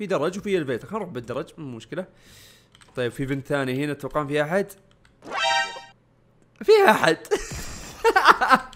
في درج وفي البيت خلينا نروح بالدرج مو مشكله طيب في بنت ثانيه هنا اتوقع في احد فيها احد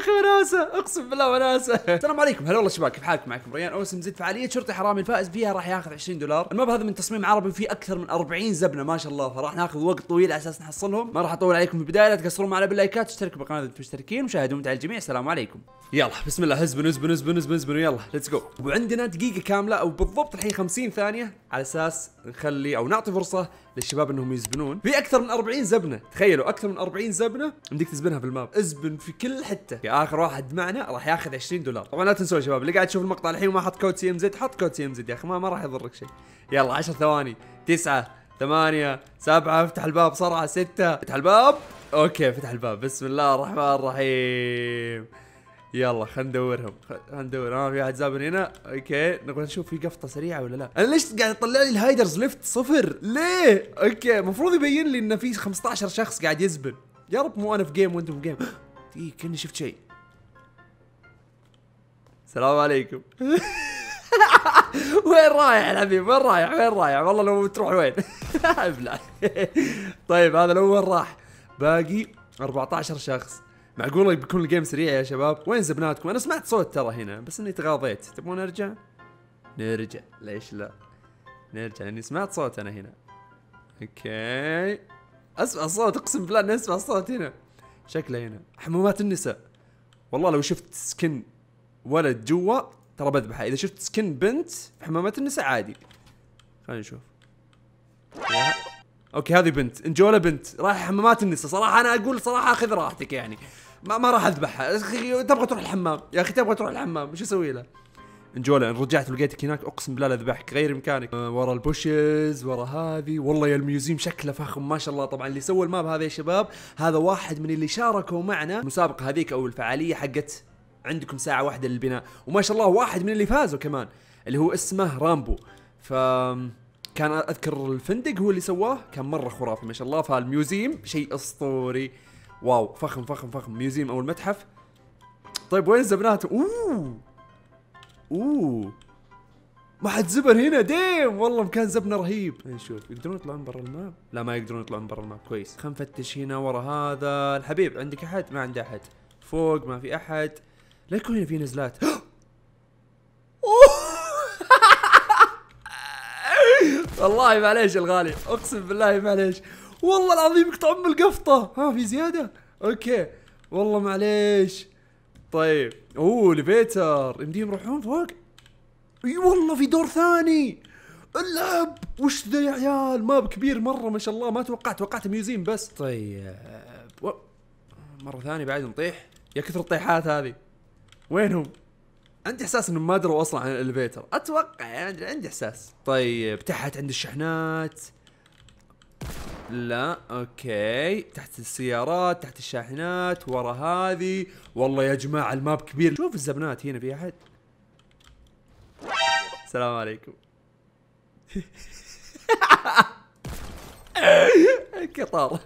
اخي وناسه اقسم بالله وناسه السلام عليكم هلا والله شباب كيف حالكم معكم ريان اوسم زيد فعاليه شرطي حرامي الفائز فيها راح ياخذ 20 دولار الماب هذا من تصميم عربي فيه اكثر من 40 زبنه ما شاء الله فراح ناخذ وقت طويل على اساس نحصلهم ما راح اطول عليكم في البدايه لا تقصرون معنا باللايكات واشتركوا بالقناه اذا مشتركين وشاهدوا متع الجميع السلام عليكم يلا بسم الله هزبن هزبن هزبن هزبن, هزبن يلا ليتس جو وعندنا دقيقه كامله او بالضبط الحين 50 ثانيه على اساس نخلي او نعطي فرصه للشباب انهم يزبنون في اكثر من 40 زبنه تخيلوا اكثر من 40 زبنه بدك تزبنها في الماب ازبن في كل حته اخر واحد معنا راح ياخذ 20 دولار طبعا لا تنسوا يا شباب اللي قاعد تشوف المقطع الحين وما حط كود سي ام زد حط كود سي ام زد يا اخي ما, ما راح يضرك شيء يلا 10 ثواني 9 8 7 افتح الباب بسرعه 6 افتح الباب اوكي فتح الباب بسم الله الرحمن الرحيم يلا خلينا ندورهم خلينا ندور ها آه، في احد زابن هنا اوكي نبغى نشوف في قفطه سريعه ولا لا انا ليش قاعد يطلع لي الهايدرز ليفت صفر ليه اوكي المفروض يبين لي ان في 15 شخص قاعد يزبن يا رب مو انا في جيم وانتم في جيم دقيقة كأني شفت شيء السلام عليكم وين رايح يا حبيبي وين رايح وين رايح والله لو تروح وين طيب هذا لو وين راح باقي 14 شخص معقوله بيكون الجيم سريع يا شباب وين زبناتكم انا سمعت صوت ترى هنا بس اني تغاضيت تبون ارجع نرجع ليش لا نرجع لاني سمعت صوت انا هنا اوكي اسمع صوت اقسم بالله اني اسمع صوت هنا شكله هنا حمامات النساء والله لو شفت سكن ولد جوا ترى بذبحه اذا شفت سكن بنت حمامات النساء عادي خلينا نشوف اوكي هذه بنت انجولا بنت رايح حمامات النساء صراحه انا اقول صراحه خذ راحتك يعني ما, ما راح اذبحها تبغى تروح الحمام يا اخي تبغى تروح الحمام ايش اسوي لها انجولا ان رجعت لقيتك هناك اقسم بالله ذبحك غير مكانك آه، ورا البوشز ورا هذه والله يا الميوزيم شكله فخم ما شاء الله طبعا اللي سوى الماب هذا يا شباب هذا واحد من اللي شاركوا معنا المسابقه هذيك او الفعاليه حقت عندكم ساعه واحده للبناء وما شاء الله واحد من اللي فازوا كمان اللي هو اسمه رامبو ف كان اذكر الفندق هو اللي سواه كان مره خرافي ما شاء الله فالميوزيم شيء اسطوري واو فخم فخم فخم ميوزيم او المتحف طيب وين زبناته اوه اوه ما حد زبر هنا ديم والله مكان زبنه رهيب نشوف إيه، يقدرون يطلعون برا الماب لا ما يقدرون يطلعون برا الماب كويس خلينا نفتش هنا ورا هذا الحبيب عندك احد ما عنده احد فوق ما في احد لا يكون هنا في نزلات والله معليش الغالي اقسم بالله معليش والله العظيم يقطع ام القفطه ها في زياده اوكي والله معليش طيب اوه ليفيتر يمديهم يروحون فوق اي والله في دور ثاني اللعب وش ذا يا عيال ماب كبير مره ما شاء الله ما توقعت توقعت ميوزيم بس طيب و... مره ثانيه بعد نطيح يا كثر الطيحات هذه وينهم عندي احساس انهم ما دروا اصلا عن الالفيتر اتوقع يعني عندي احساس طيب تحت عند الشحنات لا اوكي تحت السيارات تحت الشاحنات ورا هذه والله يا جماعه الماب كبير شوف الزبنات هنا في احد السلام عليكم اوكي طار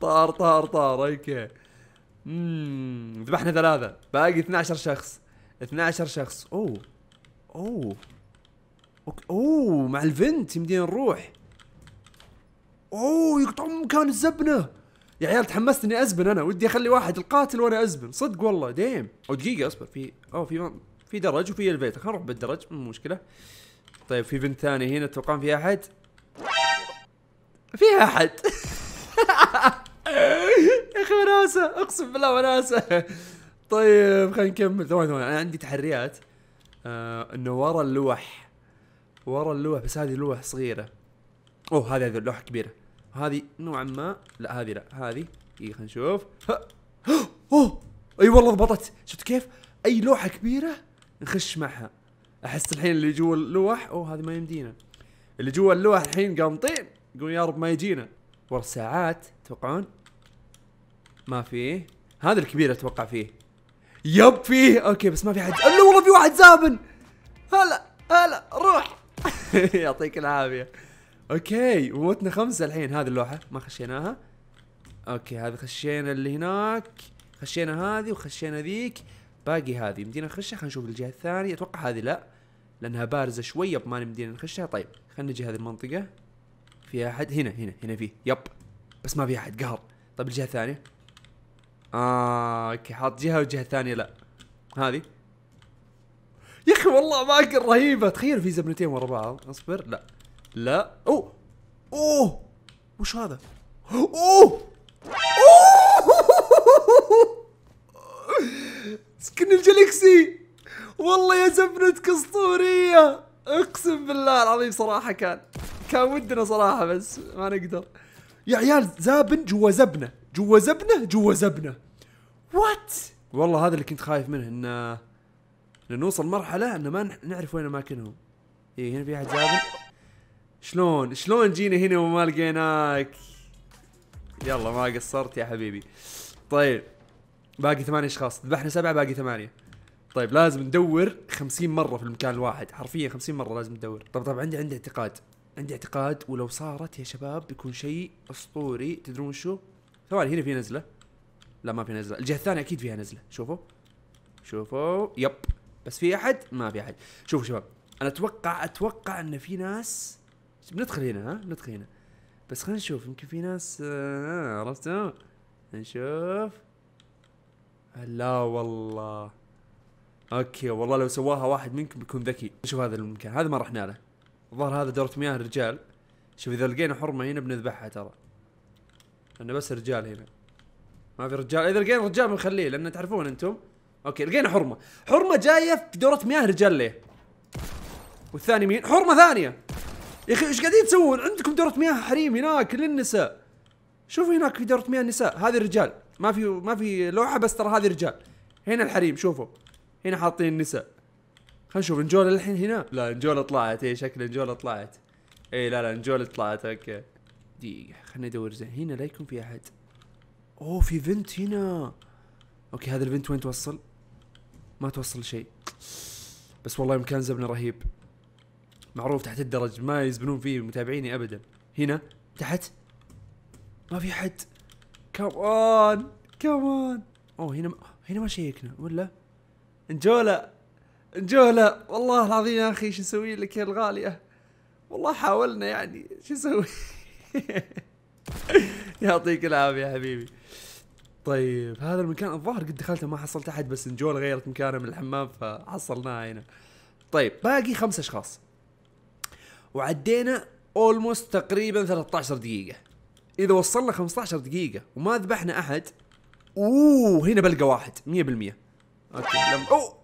طار طار طار اوكي اممم ذبحنا ثلاثة باقي 12 شخص 12 شخص اوه اوه اوه مع الفنت يمدينا نروح اوه يقطعون مكان الزبنه يا عيال تحمست اني ازبن انا ودي اخلي واحد القاتل وانا ازبن صدق والله ديم او دقيقه اصبر في او في في درج وفي البيت خلينا نروح بالدرج مو مشكله طيب في بنت ثانيه هنا اتوقع في احد في احد يا اخي وناسه اقسم بالله وناسه طيب خلينا نكمل ثواني ثواني انا عندي تحريات آه انه ورا اللوح ورا اللوح بس هذه لوح صغيره اوه هذه هذه كبيره هذه نوعا ما لا هذه لا هذه دقيقه خلينا نشوف اوه اي والله ضبطت شفت كيف اي لوحه كبيره نخش معها احس الحين اللي جوا اللوح اوه هذه ما يمدينا اللي جوا اللوح الحين قامطين يقول يا رب ما يجينا ورا ساعات تتوقعون ما فيه هذا الكبير اتوقع فيه يب فيه اوكي بس ما في حد الا والله في واحد زابن هلا هلا روح يعطيك العافيه اوكي موتنا خمسه الحين هذه اللوحه ما خشيناها اوكي هذه خشينا اللي هناك خشينا هذه وخشينا ذيك باقي هذه مدينا نخشها خلينا نشوف الجهه الثانيه اتوقع هذه لا لانها بارزه شويه ما مدينا نخشها طيب خلينا نجي هذه المنطقه في احد هنا هنا هنا في يب بس ما في احد قهر طيب الجهه الثانيه آه اوكي حاط جهه والجهه الثانيه لا هذه يا اخي والله اماكن رهيبه تخيل في زبنتين ورا بعض اصبر لا لا اوه اوه وش هذا؟ اوه اوه سكن الجالكسي والله يا زبنتك اسطورية اقسم بالله العظيم صراحة كان كان ودنا صراحة بس ما نقدر يا عيال زابن جوا زبنة جوا زبنة جوا زبنة وات والله هذا اللي كنت خايف منه انه نوصل مرحلة انه ما نعرف وين اماكنهم اي هنا في احد زابن شلون شلون جينا هنا وما لقيناك يلا ما قصرت يا حبيبي طيب باقي ثمانية اشخاص ذبحنا سبعة باقي ثمانية طيب لازم ندور خمسين مرة في المكان الواحد حرفيا خمسين مرة لازم ندور طب طب عندي عندي اعتقاد عندي اعتقاد ولو صارت يا شباب بيكون شيء اسطوري تدرون شو ثواني هنا في نزلة لا ما في نزلة الجهة الثانية اكيد فيها نزلة شوفوا شوفوا يب بس في احد ما في احد شوفوا شباب انا اتوقع اتوقع ان في ناس بندخل هنا ها ندخل هنا بس خلينا نشوف يمكن في ناس آه, آه، عرفتوا نشوف لا والله اوكي والله لو سواها واحد منكم بيكون ذكي شوف هذا المكان هذا ما رحنا له الظاهر هذا دورة مياه الرجال شوف اذا لقينا حرمة هنا بنذبحها ترى لانه بس رجال هنا ما في رجال اذا لقينا رجال بنخليه لان تعرفون انتم اوكي لقينا حرمة حرمة جاية في دورة مياه رجال ليه والثاني مين حرمة ثانية يا اخي ايش قاعدين تسوون؟ عندكم دورة مياه حريم هناك للنساء. شوفوا هناك في دورة مياه النساء، هذه الرجال، ما في ما في لوحة بس ترى هذه رجال. هنا الحريم شوفوا. هنا حاطين النساء. خلينا نشوف انجولا الحين هنا، لا انجولا طلعت، اي شكل انجولا طلعت. اي لا لا انجولا طلعت اوكي. دقيقة خلنا ادور زين، هنا لا يكون في احد. اوه في فنت هنا. اوكي هذا الفنت وين توصل؟ ما توصل شيء. بس والله مكان زبنا رهيب. معروف تحت الدرج ما يزبنون فيه متابعيني ابدا هنا تحت ما في حد كمان كمان اوه هنا ما هنا ما شيكنا ولا انجولا انجولا والله العظيم يا اخي شو نسوي لك يا الغاليه والله حاولنا يعني شو نسوي يعطيك العافيه يا حبيبي طيب هذا المكان الظاهر قد دخلته ما حصلت احد بس نجولا غيرت مكانه من الحمام فحصلناه هنا طيب باقي خمس اشخاص وعدينا اولموست تقريبا 13 دقيقه اذا وصلنا 15 دقيقه وما ذبحنا احد اوه هنا بلقى واحد 100% اوكي لم اوه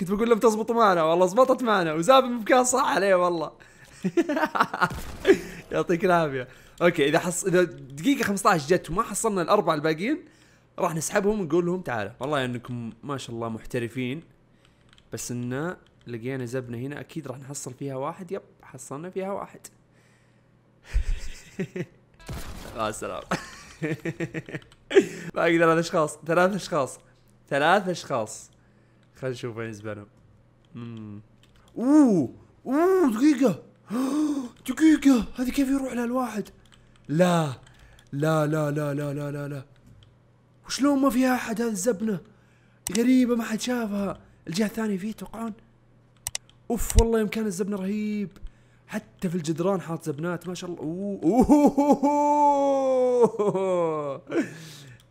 كنت بقول لم تزبط معنا والله زبطت معنا وزاب بمكان صح عليه والله يعطيك العافيه اوكي اذا حص اذا دقيقه 15 جت وما حصلنا الاربعه الباقيين راح نسحبهم ونقول لهم تعالوا والله انكم يعني ما شاء الله محترفين بس انه لقينا زبنه هنا اكيد راح نحصل فيها واحد يب حصلنا فيها واحد مع السلامه آه، باقي ثلاث اشخاص ثلاث اشخاص ثلاث اشخاص خلينا نشوف وين زبنهم اوه اوه دقيقة دقيقة هذه كيف يروح لها الواحد؟ لا لا لا لا لا لا لا لا وشلون ما فيها احد هذه الزبنة؟ غريبة ما حد شافها، الجهة الثانية فيه توقعون؟ اوف والله يوم كان الزبنه رهيب حتى في الجدران حاط زبنات ما شاء الله اوه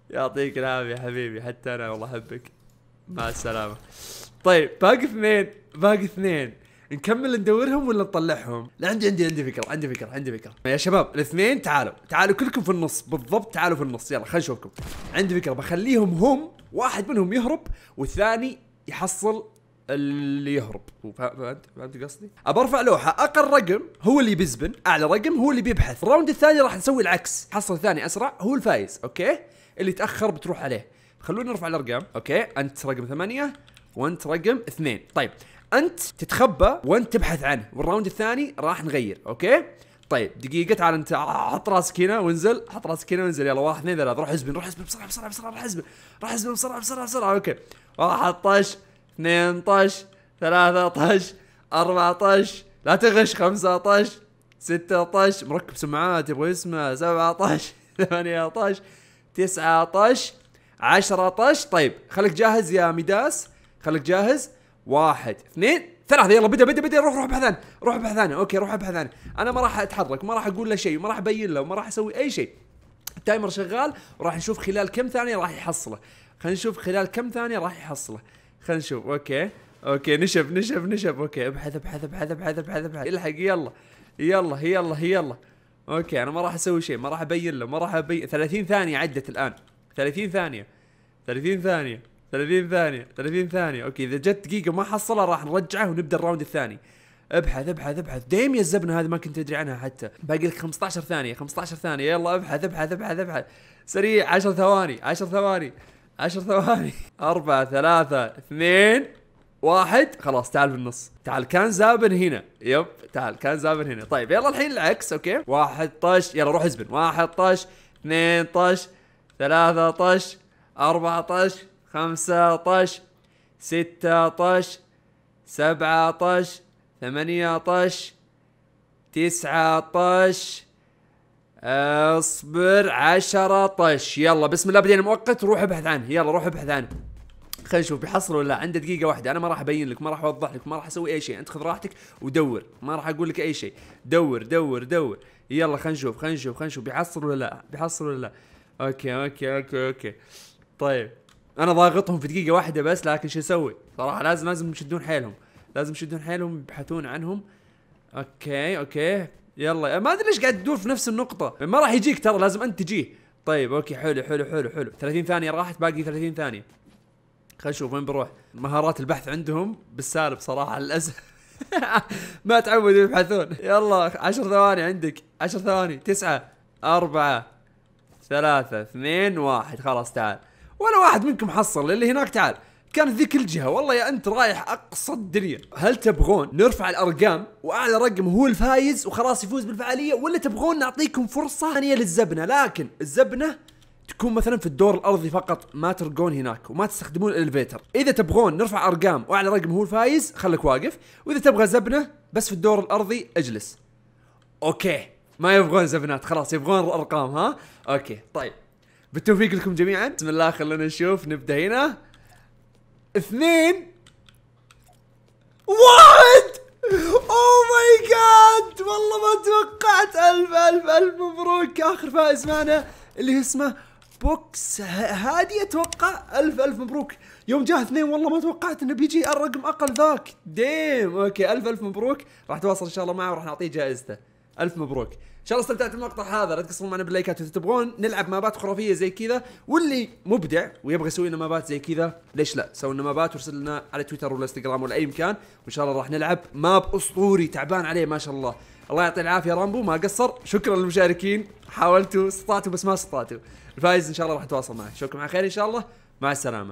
يعطيك العافيه حبيبي حتى انا والله احبك مع السلامه طيب باقي اثنين باقي اثنين نكمل ندورهم ولا نطلعهم؟ لا عندي عندي عندي فكره عندي فكره عندي فكره يا شباب الاثنين تعالوا تعالوا كلكم في النص بالضبط تعالوا في النص يلا خلينا نشوفكم عندي فكره بخليهم هم واحد منهم يهرب والثاني يحصل اللي يهرب فهمت فهمت قصدي؟ ابى ارفع لوحه اقل رقم هو اللي بيزبن، اعلى رقم هو اللي بيبحث، الراوند الثاني راح نسوي العكس، حصل ثاني اسرع هو الفايز، اوكي؟ اللي تاخر بتروح عليه، خلونا نرفع الارقام، اوكي؟ انت رقم ثمانية وانت رقم اثنين، طيب انت تتخبى وانت تبحث عنه، والراوند الثاني راح نغير، اوكي؟ طيب دقيقة تعال انت حط راسك هنا وانزل، حط راسك هنا وانزل يلا واحد اثنين ثلاثة روح ازبن روح ازبن بسرعة بسرعة بسرعة روح ازبن، روح ازبن بسرعة بسرعة بسرعة اوكي، 11 12 13 14 لا تغش 15 16 مركب سماعات يبغى يسمع 17 18 19 10 طيب خليك جاهز يا ميداس خليك جاهز واحد اثنين ثلاثة يلا بدا بدا بدا روح روح ابحث روح ابحث اوكي روح ابحث انا ما راح اتحرك ما راح اقول له شيء ما راح ابين له ما راح اسوي اي شيء التايمر شغال وراح نشوف خلال كم ثانية راح يحصله خلينا نشوف خلال كم ثانية راح يحصله خلينا نشوف اوكي اوكي نشب نشب نشب اوكي ابحث ابحث ابحث ابحث ابحث ابحث الحق يلا يلا يلا يلا اوكي انا ما راح اسوي شيء ما راح ابين له ما راح ابين 30 ثانيه عدت الان 30 ثانيه 30 ثانيه 30 ثانيه 30 ثانيه اوكي اذا جت دقيقه ما حصلها راح نرجعه ونبدا الراوند الثاني ابحث ابحث ابحث ديم يا الزبنه هذه ما كنت ادري عنها حتى باقي لك 15 ثانيه 15 ثانيه يلا ابحث ابحث ابحث ابحث سريع 10 ثواني 10 ثواني 10 ثواني أربعة ثلاثة اثنين واحد خلاص تعال بالنص تعال كان زابن هنا يب تعال كان زابن هنا طيب يلا الحين العكس اوكي واحد طش يلا روح ازبن واحد طش اثنين طش ثلاثة طش أربعة طش خمسة طش ستة طش سبعة طش ثمانية طش تسعة طش اصبر عشرة طش يلا بسم الله بدينا مؤقت روح ابحث عنه يلا روح ابحث عنه خلينا نشوف بيحصل ولا لا عنده دقيقه واحده انا ما راح ابين لك ما راح اوضح لك ما راح اسوي اي شيء انت خذ راحتك ودور ما راح اقول لك اي شيء دور دور دور يلا خلينا نشوف خلينا نشوف خلينا نشوف بيحصل ولا لا بيحصل ولا لا اوكي اوكي اوكي اوكي طيب انا ضاغطهم في دقيقه واحده بس لكن شو اسوي صراحه لازم لازم يشدون حيلهم لازم يشدون حيلهم يبحثون عنهم اوكي اوكي يلا ما ادري ليش قاعد تدور في نفس النقطه ما راح يجيك ترى لازم انت تجيه طيب اوكي حلو حلو حلو حلو 30 ثانيه راحت باقي 30 ثانيه خلينا نشوف وين بنروح مهارات البحث عندهم بالسالب صراحه للاسف ما تعودوا يبحثون يلا 10 ثواني عندك 10 ثواني 9 4 3 2 1 خلاص تعال ولا واحد منكم حصل اللي هناك تعال كانت ذيك الجهه والله يا انت رايح اقصى الدنيا هل تبغون نرفع الارقام واعلى رقم هو الفايز وخلاص يفوز بالفعاليه ولا تبغون نعطيكم فرصه ثانيه للزبنه لكن الزبنه تكون مثلا في الدور الارضي فقط ما ترقون هناك وما تستخدمون الالفيتر اذا تبغون نرفع ارقام واعلى رقم هو الفايز خليك واقف واذا تبغى زبنه بس في الدور الارضي اجلس اوكي ما يبغون زبنات خلاص يبغون ارقام ها اوكي طيب بالتوفيق لكم جميعا بسم الله خلونا نشوف نبدا هنا اثنين واحد او ماي جاد والله ما توقعت الف الف الف مبروك اخر فائز معنا اللي اسمه بوكس هادي اتوقع الف الف مبروك يوم جاه اثنين والله ما توقعت انه بيجي الرقم اقل ذاك ديم اوكي الف الف مبروك راح تواصل ان شاء الله معه وراح نعطيه جائزته الف مبروك ان شاء الله استمتعتوا بالمقطع هذا لا تقصرون معنا باللايكات اذا تبغون نلعب مابات خرافيه زي كذا واللي مبدع ويبغى يسوي لنا مابات زي كذا ليش لا سوي لنا مابات وارسل لنا على تويتر ولا انستغرام ولا اي مكان وان شاء الله راح نلعب ماب اسطوري تعبان عليه ما شاء الله الله يعطي العافيه رامبو ما قصر شكرا للمشاركين حاولتوا استطعتوا بس ما استطعتوا الفايز ان شاء الله راح اتواصل معه اشوفكم على خير ان شاء الله مع السلامه